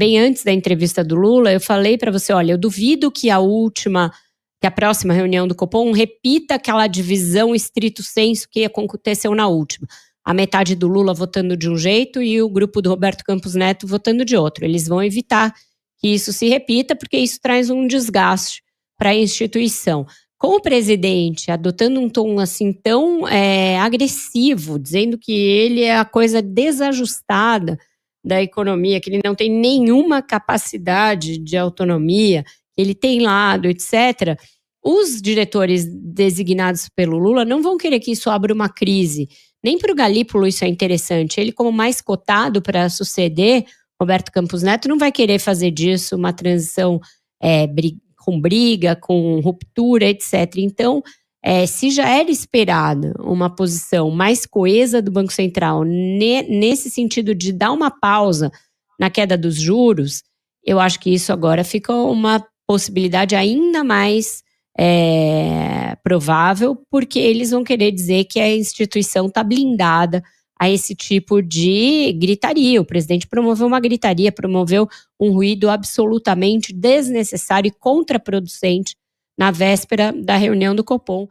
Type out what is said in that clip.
bem antes da entrevista do Lula, eu falei para você, olha, eu duvido que a última, que a próxima reunião do Copom repita aquela divisão estrito senso que aconteceu na última. A metade do Lula votando de um jeito e o grupo do Roberto Campos Neto votando de outro. Eles vão evitar que isso se repita, porque isso traz um desgaste para a instituição. Com o presidente adotando um tom assim tão é, agressivo, dizendo que ele é a coisa desajustada, da economia, que ele não tem nenhuma capacidade de autonomia, ele tem lado, etc. Os diretores designados pelo Lula não vão querer que isso abra uma crise. Nem para o Galípolo isso é interessante. Ele, como mais cotado para suceder Roberto Campos Neto, não vai querer fazer disso uma transição é, com briga, com ruptura, etc. Então, é, se já era esperada uma posição mais coesa do Banco Central ne, nesse sentido de dar uma pausa na queda dos juros, eu acho que isso agora fica uma possibilidade ainda mais é, provável, porque eles vão querer dizer que a instituição está blindada a esse tipo de gritaria. O presidente promoveu uma gritaria, promoveu um ruído absolutamente desnecessário e contraproducente na véspera da reunião do Copom.